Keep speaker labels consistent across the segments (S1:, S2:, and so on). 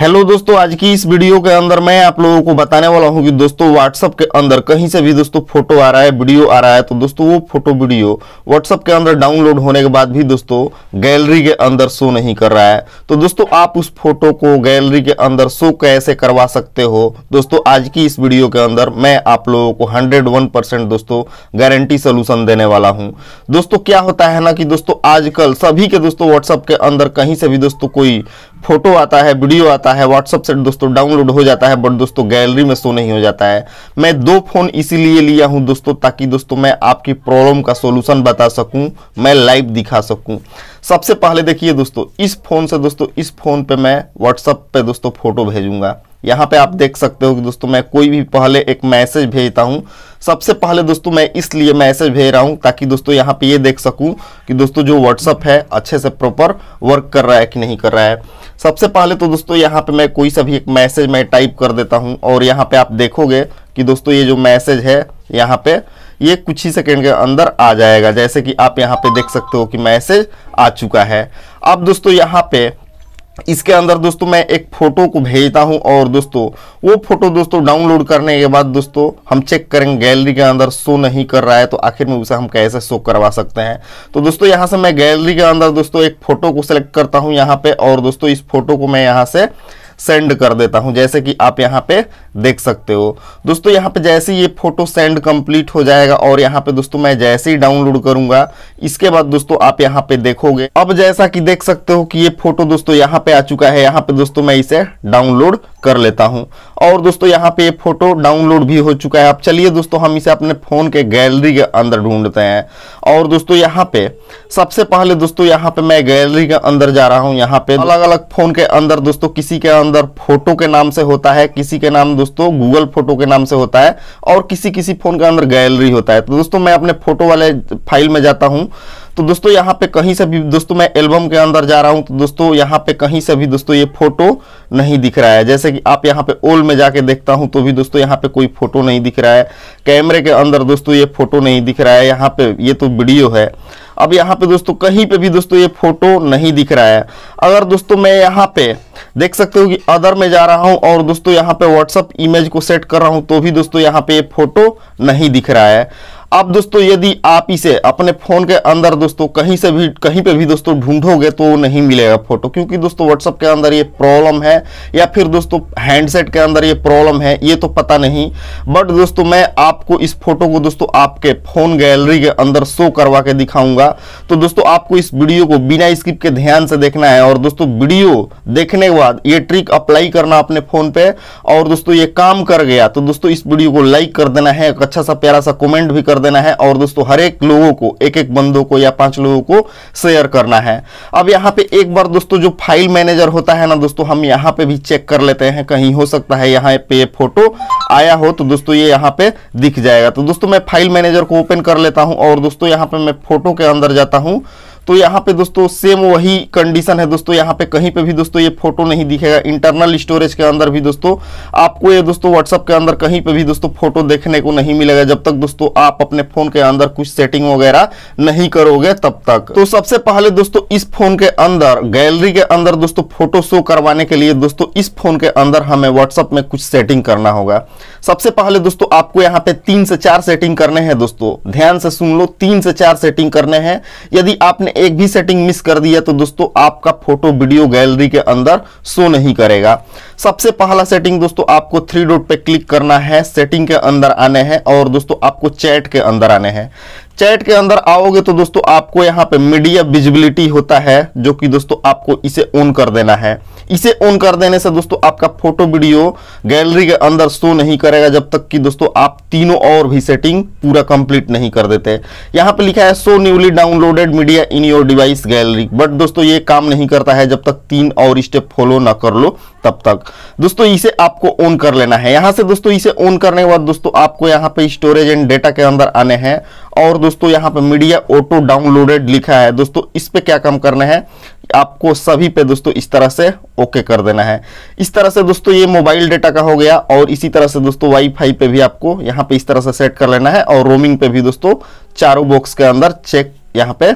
S1: hello दोस्तों आज की इस वीडियो के अंदर मैं आप लोगों को बताने वाला हूं कि दोस्तों व्हाट्सअप के अंदर कहीं से भी दोस्तों फोटो आ रहा है वीडियो आ रहा है तो दोस्तों वो फोटो वीडियो व्हाट्सअप के अंदर डाउनलोड होने के बाद भी दोस्तों गैलरी के अंदर शो नहीं कर रहा है तो दोस्तों आप उस फोटो को गैलरी के अंदर शो कैसे करवा सकते हो दोस्तों आज की इस वीडियो के अंदर मैं आप लोगों को हंड्रेड दोस्तों गारंटी सोल्यूशन देने वाला हूँ दोस्तों क्या होता है ना कि दोस्तों आजकल सभी के दोस्तों व्हाट्सअप के अंदर कहीं से भी दोस्तों कोई फोटो आता है वीडियो आता है व्हाट्सअप से दोस्तों डाउनलोड हो जाता है बट दोस्तों गैलरी में शो नहीं हो जाता है मैं दो फ़ोन इसीलिए लिया हूं दोस्तों ताकि दोस्तों मैं आपकी प्रॉब्लम का सोल्यूशन बता सकूं मैं लाइव दिखा सकूं सबसे पहले देखिए दोस्तों इस फ़ोन से दोस्तों इस फ़ोन पे मैं व्हाट्सअप पे दोस्तों फ़ोटो भेजूंगा यहाँ पे आप देख सकते हो कि दोस्तों मैं कोई भी पहले एक मैसेज भेजता हूँ सबसे पहले दोस्तों मैं इसलिए मैसेज भेज रहा हूँ ताकि दोस्तों यहाँ पे ये देख सकूँ कि दोस्तों जो व्हाट्सअप है अच्छे से प्रॉपर वर्क कर रहा है कि नहीं कर रहा है सबसे पहले तो दोस्तों यहाँ पे मैं कोई सा भी एक मैसेज मैं टाइप कर देता हूँ और यहाँ पे आप देखोगे कि दोस्तों ये जो मैसेज है यहाँ पे ये कुछ ही सेकेंड के अंदर आ जाएगा जैसे कि आप यहाँ पे देख सकते हो कि मैसेज आ चुका है अब दोस्तों यहाँ पे इसके अंदर दोस्तों मैं एक फ़ोटो को भेजता हूं और दोस्तों वो फ़ोटो दोस्तों डाउनलोड करने के बाद दोस्तों हम चेक करेंगे गैलरी के अंदर शो नहीं कर रहा है तो आखिर में उसे हम कैसे शो करवा सकते हैं तो दोस्तों यहां से मैं गैलरी के अंदर दोस्तों एक फ़ोटो को सिलेक्ट करता हूं यहां पे और दोस्तों इस फोटो को मैं यहाँ से सेंड कर देता हूं जैसे कि आप यहां पे देख सकते हो दोस्तों यहां पे जैसे ये फोटो सेंड कंप्लीट हो जाएगा और यहां पे दोस्तों मैं जैसे ही डाउनलोड करूंगा इसके बाद दोस्तों आप यहां पे देखोगे अब जैसा कि देख सकते हो कि ये फोटो दोस्तों यहां पे आ चुका है यहां पे दोस्तों मैं इसे डाउनलोड कर लेता हूं और दोस्तों यहाँ पे फोटो डाउनलोड भी हो चुका है अब चलिए दोस्तों हम इसे अपने फ़ोन के गैलरी के अंदर ढूंढते हैं और दोस्तों यहाँ पे सबसे पहले दोस्तों यहाँ पे मैं गैलरी के अंदर जा रहा हूँ यहाँ पे अलग अलग फ़ोन के अंदर दोस्तों किसी के अंदर फोटो के नाम से होता है किसी के नाम दोस्तों गूगल फोटो के नाम से होता है और किसी किसी फ़ोन के अंदर गैलरी होता है तो दोस्तों मैं अपने फोटो वाले फाइल में जाता हूँ तो दोस्तों यहाँ पे कहीं से भी दोस्तों मैं एल्बम के अंदर जा रहा हूँ तो दोस्तों यहाँ पे कहीं से भी दोस्तों ये फोटो नहीं दिख रहा है जैसे कि आप यहाँ पे ओल में जाके देखता हूँ तो भी दोस्तों यहाँ पे कोई फोटो नहीं दिख रहा है कैमरे के अंदर दोस्तों ये फोटो नहीं दिख रहा है यहाँ पे ये तो वीडियो है अब यहाँ पे दोस्तों कहीं पे भी दोस्तों ये फोटो नहीं दिख रहा है अगर दोस्तों मैं यहाँ पे देख सकते हो कि अदर में जा रहा हूँ और दोस्तों यहाँ पे व्हाट्सअप इमेज को सेट कर रहा हूँ तो भी दोस्तों यहाँ पे ये फोटो नहीं दिख रहा है अब दोस्तों यदि आप इसे अपने फ़ोन के अंदर दोस्तों कहीं से भी कहीं पे भी दोस्तों ढूंढोगे तो नहीं मिलेगा फोटो क्योंकि दोस्तों व्हाट्सअप के अंदर ये प्रॉब्लम है या फिर दोस्तों हैंडसेट के अंदर ये प्रॉब्लम है ये तो पता नहीं बट दोस्तों मैं आपको इस फोटो को दोस्तों आपके फ़ोन गैलरी के अंदर शो करवा के दिखाऊंगा तो दोस्तों आपको इस वीडियो को बिना स्क्रिप्ट के ध्यान से देखना है और दोस्तों वीडियो देखने के बाद ये ट्रिक अप्लाई करना अपने फ़ोन पे और दोस्तों ये काम कर गया तो दोस्तों इस वीडियो को लाइक कर देना है अच्छा सा प्यारा सा कॉमेंट भी कर कर देना है और दोस्तों हर एक लोगों को एक एक बंदों को या पांच लोगों को शेयर करना है अब यहाँ पे एक बार दोस्तों जो फाइल मैनेजर होता है ना दोस्तों हम यहाँ पे भी चेक कर लेते हैं कहीं हो सकता है यहाँ पे फोटो आया हो तो दोस्तों ये यहाँ पे दिख जाएगा तो दोस्तों मैं फाइल मैनेजर को ओपन कर लेता हूँ और दोस्तों यहाँ पे मैं फोटो के अंदर जाता हूँ तो यहाँ पे दोस्तों सेम वही कंडीशन है दोस्तों यहाँ पे कहीं पे भी दोस्तों ये फोटो नहीं दिखेगा इंटरनल स्टोरेज के अंदर भी दोस्तों आपको ये दोस्तों व्हाट्सअप के अंदर कहीं पे भी दोस्तों फोटो देखने को नहीं मिलेगा जब तक दोस्तों आप अपने फोन के अंदर कुछ सेटिंग वगैरह नहीं करोगे तब तक तो सबसे पहले दोस्तों इस फोन के अंदर गैलरी के अंदर दोस्तों फोटो शो करवाने के लिए दोस्तों इस फोन के अंदर हमें व्हाट्सअप में कुछ सेटिंग करना होगा सबसे पहले दोस्तों आपको यहाँ पे तीन से चार सेटिंग करने हैं दोस्तों ध्यान से सुन लो तीन से चार सेटिंग करने हैं यदि आपने एक भी सेटिंग मिस कर दिया तो दोस्तों आपका फोटो वीडियो गैलरी के अंदर शो नहीं करेगा सबसे पहला सेटिंग दोस्तों आपको थ्री डॉट पे क्लिक करना है सेटिंग के अंदर आने हैं और दोस्तों आपको चैट के अंदर आने हैं चैट के अंदर आओगे तो दोस्तों आपको यहाँ पे मीडिया विजिबिलिटी होता है जो कि दोस्तों आपको इसे ऑन कर देना है इसे ऑन कर देने से दोस्तों आपका फोटो वीडियो गैलरी के अंदर शो नहीं करेगा जब तक कि दोस्तों आप तीनों और भी सेटिंग पूरा कंप्लीट नहीं कर देते यहां पे लिखा है show newly downloaded media in your device gallery but दोस्तों ये काम नहीं करता है जब तक तीन और स्टेप फॉलो ना कर लो तब तक दोस्तों इसे आपको ऑन कर लेना है यहां से दोस्तों इसे ऑन करने के बाद दोस्तों आपको यहां पे स्टोरेज एंड डेटा के अंदर आने हैं और दोस्तों यहां पे मीडिया ऑटो डाउनलोडेड लिखा है दोस्तों इस पे क्या काम करना है आपको सभी पे दोस्तों इस तरह से ओके कर देना है इस तरह से दोस्तों ये मोबाइल डेटा का हो गया और इसी तरह से दोस्तों वाईफाई पे भी आपको यहाँ पे इस तरह से सेट कर लेना है और रोमिंग पे भी दोस्तों चारों बॉक्स के अंदर चेक यहाँ पे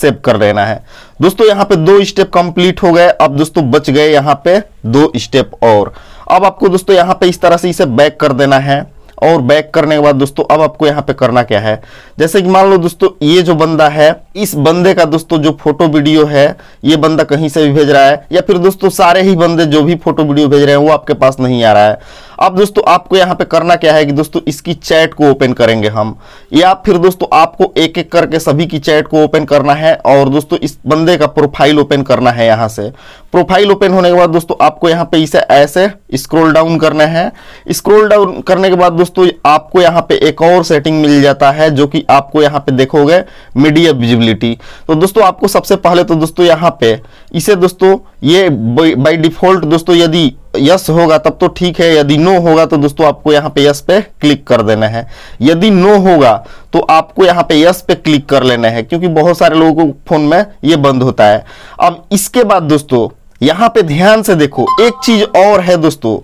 S1: सेव कर लेना है दोस्तों यहाँ पे दो स्टेप कंप्लीट हो गए अब दोस्तों बच गए यहाँ पे दो स्टेप और अब आपको दोस्तों यहाँ पे इस तरह से इसे बैक कर देना है और बैक करने के बाद दोस्तों अब आपको यहाँ पे करना क्या है जैसे कि मान लो दोस्तों ये जो बंदा है इस बंदे का दोस्तों जो फोटो वीडियो है ये बंदा कहीं से भी भेज रहा है या फिर दोस्तों सारे ही बंदे जो भी फोटो वीडियो भेज रहे हैं वो आपके पास नहीं आ रहा है अब दोस्तों आपको यहाँ पे करना क्या है कि दोस्तों इसकी चैट को ओपन करेंगे हम या फिर दोस्तों आपको एक एक करके सभी की चैट को ओपन करना है और दोस्तों इस बंदे का प्रोफाइल ओपन करना है यहाँ से प्रोफाइल ओपन होने के बाद दोस्तों आपको यहाँ पे इसे ऐसे स्क्रोल डाउन करना है स्क्रोल डाउन करने के बाद दोस्तों आपको यहाँ पे एक और सेटिंग मिल जाता है जो कि आपको यहाँ पे देखोगे मीडिया विजिबिलिटी तो दोस्तों आपको सबसे पहले तो दोस्तों यहाँ पे इसे दोस्तों ये बाई डिफॉल्ट दोस्तों यदि यस होगा तब तो ठीक है यदि नो होगा तो दोस्तों आपको यहाँ पे यस पे क्लिक कर देना है यदि नो होगा तो आपको यहाँ पे यस पे क्लिक कर लेना है क्योंकि बहुत सारे लोगों को फोन में ये बंद होता है अब इसके बाद दोस्तों यहाँ पे ध्यान से देखो एक चीज और है दोस्तों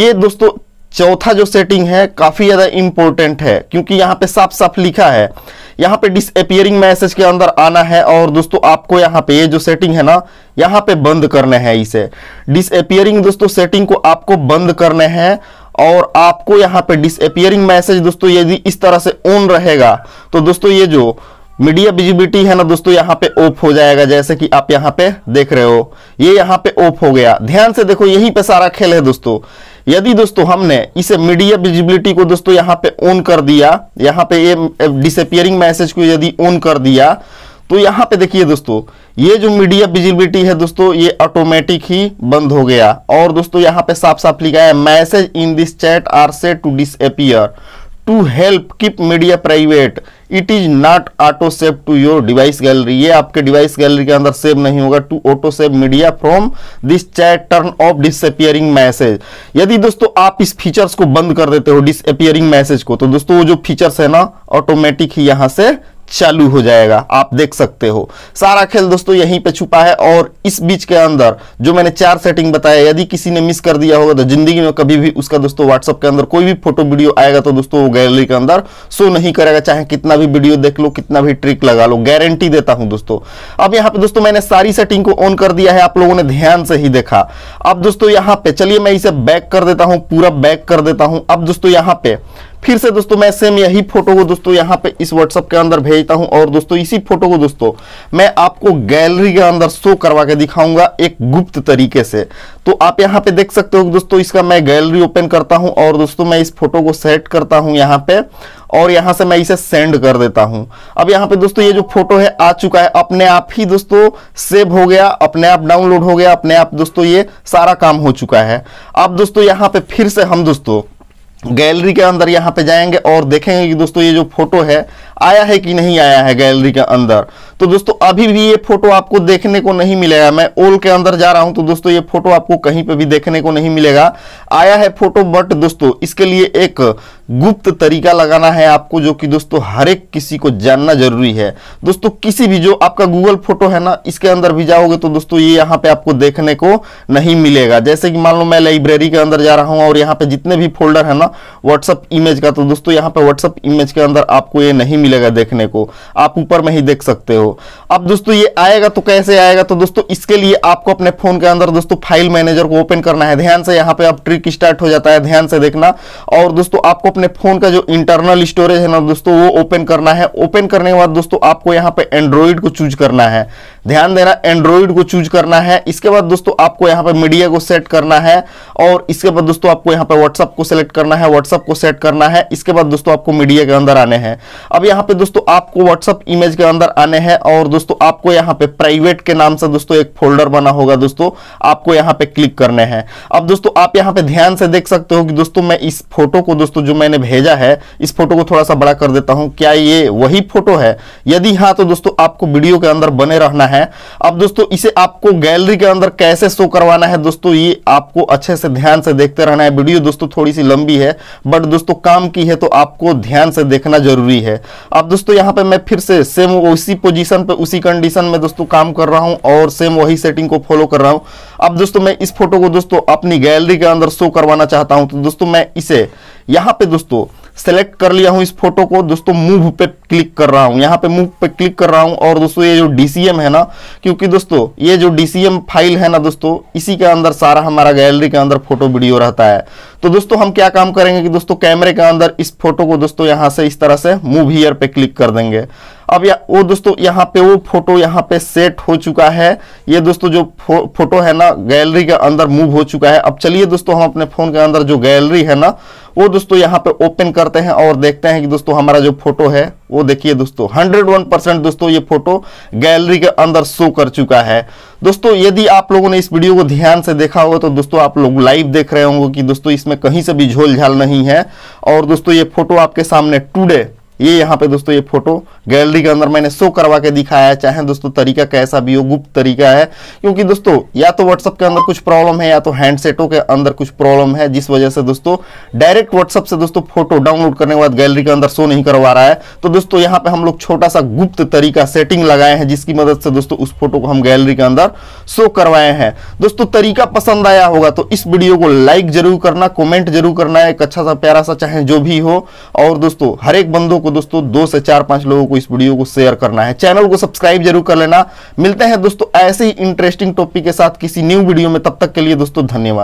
S1: ये दोस्तों चौथा जो सेटिंग है काफ़ी ज़्यादा इंपॉर्टेंट है क्योंकि यहाँ पे साफ साफ लिखा है यहाँ पे डिसअपियरिंग मैसेज के अंदर आना है और दोस्तों आपको यहाँ पे ये जो सेटिंग है ना यहाँ पे बंद करने है इसे डिसअपियरिंग दोस्तों सेटिंग को आपको बंद करने है और आपको यहाँ पे डिसअपियरिंग मैसेज दोस्तों यदि इस तरह से ऑन रहेगा तो दोस्तों ये जो मीडिया विजिबिलिटी है ना दोस्तों यहाँ पे ऑफ हो जाएगा जैसे कि आप यहाँ पे देख रहे हो ये यहाँ पे ऑफ हो गया ध्यान से देखो यहीं पे सारा खेल है दोस्तों यदि दोस्तों हमने इसे मीडिया विजिबिलिटी को दोस्तों यहाँ पे ऑन कर दिया यहाँ पे ये डिसअपियरिंग मैसेज को यदि ऑन कर दिया तो यहाँ पे देखिए दोस्तों ये जो मीडिया विजिबिलिटी है दोस्तों ये ऑटोमेटिक ही बंद हो गया और दोस्तों यहाँ पे साफ साफ लिखा है message in this chat are set to disappear to help keep media private it is not auto save to your device gallery ये आपके डिवाइस गैलरी के अंदर सेव नहीं होगा to auto save media from this chat turn off disappearing message यदि दोस्तों आप इस फीचर्स को बंद कर देते हो डिसअपियरिंग मैसेज को तो दोस्तों वो जो फीचर्स है ना ऑटोमेटिक ही यहां से चालू हो जाएगा आप देख सकते हो सारा खेल दोस्तों यहीं पे छुपा है और इस बीच के अंदर जो मैंने चार सेटिंग बताया यदि किसी ने मिस कर दिया होगा तो जिंदगी में कभी भी उसका दोस्तों व्हाट्सअप के अंदर कोई भी फोटो वीडियो आएगा तो दोस्तों वो गैलरी के अंदर शो नहीं करेगा चाहे कितना भी वीडियो देख लो कितना भी ट्रिक लगा लो गारंटी देता हूं दोस्तों अब यहाँ पे दोस्तों मैंने सारी सेटिंग को ऑन कर दिया है आप लोगों ने ध्यान से ही देखा अब दोस्तों यहाँ पे चलिए मैं इसे बैक कर देता हूँ पूरा बैक कर देता हूँ अब दोस्तों यहाँ पे फिर से दोस्तों मैं सेम यही फोटो को दोस्तों यहाँ पे इस व्हाट्सअप के अंदर भेजता हूँ और दोस्तों इसी फोटो को दोस्तों मैं आपको गैलरी के अंदर शो करवा के दिखाऊंगा एक गुप्त तरीके से तो आप यहाँ पे देख सकते हो दोस्तों इसका मैं गैलरी ओपन करता हूँ और दोस्तों मैं इस फोटो को सेट करता हूँ यहाँ पे और यहाँ से मैं इसे सेंड कर देता हूँ अब यहाँ पे दोस्तों ये जो फोटो है आ चुका है अपने आप ही दोस्तों सेव हो गया अपने आप डाउनलोड हो गया अपने आप दोस्तों ये सारा काम हो चुका है अब दोस्तों यहाँ पे फिर से हम दोस्तों गैलरी के अंदर यहाँ पे जाएंगे और देखेंगे कि दोस्तों ये जो फोटो है आया है कि नहीं आया है गैलरी के अंदर तो दोस्तों अभी भी ये फोटो आपको देखने को नहीं मिलेगा मैं ओल के अंदर जा रहा हूं तो दोस्तों ये फोटो आपको कहीं पे भी देखने को नहीं मिलेगा आया है फोटो बट दोस्तों इसके लिए एक गुप्त तरीका लगाना है आपको जो कि दोस्तों हर एक किसी को जानना जरूरी है दोस्तों किसी भी जो आपका गूगल फोटो है ना इसके अंदर भी जाओगे तो दोस्तों ये यहाँ पे आपको देखने को नहीं मिलेगा जैसे कि मान लो मैं लाइब्रेरी के अंदर जा रहा हूँ और यहाँ पे जितने भी फोल्डर है ना व्हाट्सअप इमेज का तो दोस्तों यहाँ पे व्हाट्सअप इमेज के अंदर आपको ये नहीं मिलेगा देखने को आप ऊपर में ही देख सकते हो अब दोस्तों ये आएगा तो कैसे आएगा तो दोस्तों इसके लिए आपको अपने फोन के अंदर दोस्तों फाइल मैनेजर को ओपन करना है ध्यान से यहाँ पे अब ट्रिक स्टार्ट हो जाता है ध्यान से देखना और दोस्तों आपको अपने फोन का जो इंटरनल स्टोरेज है ना दोस्तों वो ओपन करना है ओपन करने के बाद दोस्तों आपको यहाँ पे एंड्रॉइड को चूज करना है ध्यान देना एंड्रॉइड को चूज करना है इसके बाद दोस्तों आपको यहाँ पे मीडिया को सेट करना है और इसके बाद दोस्तों आपको यहाँ पे व्हाट्सअप को सेलेक्ट करना है व्हाट्सअप को सेट करना है इसके बाद दोस्तों आपको मीडिया के अंदर आने हैं अब यहाँ यहाँ पे दोस्तों आपको व्हाट्सअप इमेज के अंदर आने हैं और दोस्तों आपको यहाँ पे प्राइवेट के नाम से दोस्तों एक फोल्डर बना होगा दोस्तों आपको यहाँ पे क्लिक करने हैं अब दोस्तों आप यहाँ पे ध्यान से देख सकते हो कि दोस्तों मैं इस फोटो को दोस्तों जो मैंने भेजा है इस फोटो को थोड़ा सा बड़ा कर देता हूँ क्या ये वही फोटो है यदि हाँ तो दोस्तों आपको वीडियो के अंदर बने रहना है अब दोस्तों इसे आपको गैलरी के अंदर कैसे शो करवाना है दोस्तों ये आपको अच्छे से ध्यान से देखते रहना है वीडियो दोस्तों थोड़ी सी लंबी है बट दोस्तों काम की है तो आपको ध्यान से देखना जरूरी है अब दोस्तों यहाँ पे मैं फिर से सेम उसी पोजीशन पे उसी कंडीशन में दोस्तों काम कर रहा हूँ और सेम वही सेटिंग को फॉलो कर रहा हूँ अब दोस्तों मैं इस फोटो को दोस्तों अपनी गैलरी के अंदर शो करवाना चाहता हूँ तो दोस्तों मैं इसे यहाँ पे दोस्तों सेलेक्ट कर लिया हूँ इस फोटो को दोस्तों मूव पे क्लिक कर रहा हूँ यहाँ पे मूव पे क्लिक कर रहा हूँ और दोस्तों ये जो डीसीएम है ना क्योंकि दोस्तों ये जो डीसीएम फाइल है ना दोस्तों इसी के अंदर सारा हमारा गैलरी के अंदर फोटो वीडियो रहता है तो दोस्तों हम क्या काम करेंगे कि दोस्तों कैमरे के अंदर इस फोटो को दोस्तों यहाँ से इस तरह से मूव हीयर पे क्लिक कर देंगे अब या वो दोस्तों यहाँ पे वो फोटो यहाँ पे सेट हो चुका है ये दोस्तों जो फो, फोटो है ना गैलरी के अंदर मूव हो चुका है अब चलिए दोस्तों हम अपने फोन के अंदर जो गैलरी है ना वो दोस्तों यहाँ पे ओपन करते हैं और देखते हैं कि दोस्तों हमारा जो फोटो है वो देखिए दोस्तों वन परसेंट दोस्तों ये फोटो गैलरी के अंदर शो कर चुका है दोस्तों यदि आप लोगों ने इस वीडियो को ध्यान से देखा हो तो दोस्तों आप लोग लाइव देख रहे होंगे कि दोस्तों इसमें कहीं से भी झोलझाल नहीं है और दोस्तों ये फोटो आपके सामने टूडे ये यहाँ पे दोस्तों ये फोटो गैलरी के अंदर मैंने शो करवा के दिखाया है चाहे दोस्तों तरीका कैसा भी हो गुप्त तरीका है क्योंकि दोस्तों या तो व्हाट्सअप के अंदर कुछ प्रॉब्लम है या तो हैंडसेटों के अंदर कुछ प्रॉब्लम है जिस वजह से दोस्तों डायरेक्ट व्हाट्सअप से दोस्तों फोटो डाउनलोड करने के बाद गैलरी के अंदर शो नहीं करवा रहा है तो दोस्तों यहाँ पे हम लोग छोटा सा गुप्त तरीका सेटिंग लगाए हैं जिसकी मदद से दोस्तों उस फोटो को हम गैलरी के अंदर शो करवाए हैं दोस्तों तरीका पसंद आया होगा तो इस वीडियो को लाइक जरूर करना कॉमेंट जरूर करना एक अच्छा सा प्यारा सा चाहे जो भी हो और दोस्तों हर एक बंदों को दोस्तों दो से चार पांच लोगों को इस वीडियो को शेयर करना है चैनल को सब्सक्राइब जरूर कर लेना मिलते हैं दोस्तों ऐसे ही इंटरेस्टिंग टॉपिक के साथ किसी न्यू वीडियो में तब तक के लिए दोस्तों धन्यवाद